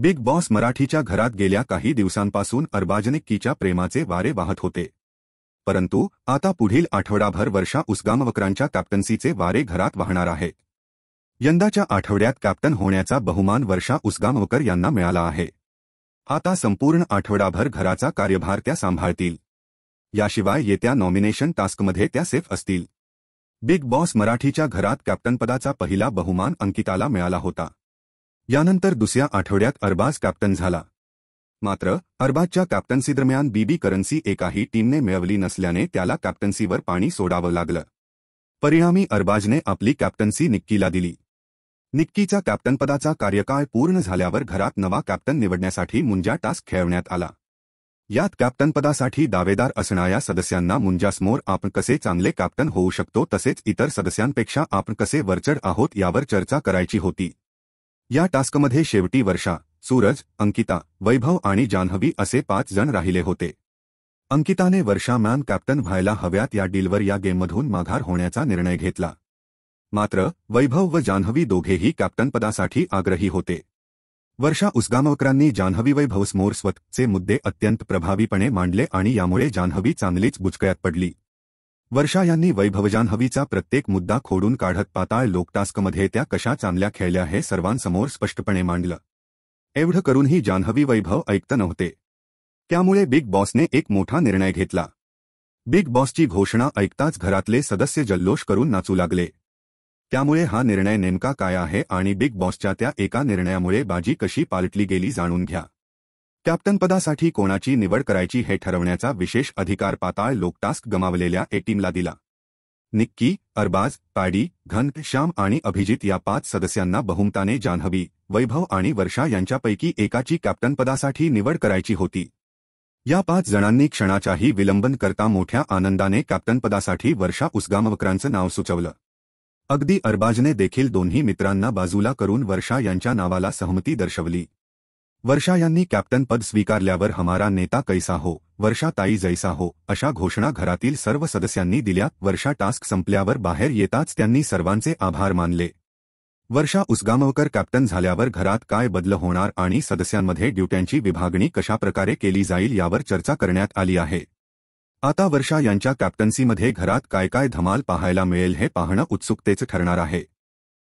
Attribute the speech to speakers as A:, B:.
A: big boss मराठीच्या घरात गेल्या काही दिवसांपासून अर्बाजनिक्कीच्या प्रेमाचे वारे वाहत होते परंतु आता पुढील आठवडाभर वर्षा उसगामवकरांच्या कॅप्टन्सीचे वारे घरात वाहणार आहे यंदाच्या आठवड्यात कॅप्टन होण्याचा बहुमान वर्षा उसगामवकर यांना मिळाला आहे आता संपूर्ण आठवडाभर घराचा कार्यभार त्या सांभाळतील याशिवाय येत्या नॉमिनेशन टास्कमध्ये त्या सेफ असतील बिग बॉस मराठीच्या घरात कॅप्टनपदाचा पहिला बहुमान अंकिताला मिळाला होता यानंतर दुसऱ्या आठवड्यात अरबाज कॅप्टन झाला मात्र अरबाजच्या कॅप्टन्सीदरम्यान बीबी करन्सी एकाही टीमने मिळवली नसल्याने त्याला कॅप्टन्सीवर पाणी सोडावं लागलं परिणामी अरबाजने आपली कॅप्टन्सी निक्कीला दिली निक्कीच्या कॅप्टनपदाचा कार्यकाळ पूर्ण झाल्यावर घरात नवा कॅप्टन निवडण्यासाठी मुंजा टास्क खेळवण्यात आला यात कॅप्टनपदासाठी दावेदार असणाऱ्या सदस्यांना मुंजासमोर आपण कसे चांगले कॅप्टन होऊ शकतो तसेच इतर सदस्यांपेक्षा आपण कसे वरचढ आहोत यावर चर्चा करायची होती या टास्कमध्ये शेवटी वर्षा सूरज अंकिता वैभव आणि जान्हवी असे पाच जण राहिले होते अंकिताने वर्षा मॅन कॅप्टन व्हायला हव्यात या डीलवर या गेममधून माघार होण्याचा निर्णय घेतला मात्र वैभव व जान्हवी दोघेही कॅप्टनपदासाठी आग्रही होते वर्षा उसगामवकरांनी जान्हवी वैभवसमोर स्वतःचे मुद्दे अत्यंत प्रभावीपणे मांडले आणि यामुळे जान्हवी चांगलीच बुचकळ्यात पडली वर्षा यांनी वैभवजान्हवीचा प्रत्येक मुद्दा खोडून काढत पाताळ लोकटास्कमध्ये त्या कशा चांगल्या खेळल्या हे सर्वांसमोर स्पष्टपणे मांडलं एवढं करूनही जान्हवी वैभव ऐकत नव्हते त्यामुळे बिग बॉसने एक मोठा निर्णय घेतला बिग बॉसची घोषणा ऐकताच घरातले सदस्य जल्लोष करून नाचू लागले त्यामुळे हा निर्णय नेमका काय आहे आणि बिग बॉसच्या त्या एका निर्णयामुळे बाजी कशी पालटली गेली जाणून घ्या कॅप्टनपदासाठी कोणाची निवड करायची हे ठरवण्याचा विशेष अधिकार पाताळ लोकटास्क गमावलेल्या ए टीमला दिला निक्की अरबाज पाडी घन श्याम आणि अभिजित या पाच सदस्यांना बहुमताने जान्हवी वैभव आणि वर्षा यांच्यापैकी एकाची कॅप्टनपदासाठी निवड करायची होती या पाच जणांनी क्षणाच्याही विलंबन करता मोठ्या आनंदाने कॅप्टनपदासाठी वर्षा उसगामवकरांचं नाव सुचवलं अगदी अरबाजने देखील दोन्ही मित्रांना बाजूला करून वर्षा यांच्या नावाला सहमती दर्शवली वर्षा यांनी कॅप्टन पद स्वीकारल्यावर हमारा नेता कैसा हो वर्षा ताई जैसा हो अशा घोषणा घरातील सर्व सदस्यांनी दिल्या वर्षा टास्क संपल्यावर बाहेर येताच त्यांनी सर्वांचे आभार मानले वर्षा उसगामवकर कॅप्टन झाल्यावर घरात काय बदल होणार आणि सदस्यांमध्ये ड्युट्यांची विभागणी कशाप्रकारे केली जाईल यावर चर्चा करण्यात आली आहे आता वर्षा यांच्या कॅप्टन्सीमध्ये घरात काय काय धमाल पाहायला मिळेल हे पाहणं उत्सुकतेच ठरणार आहे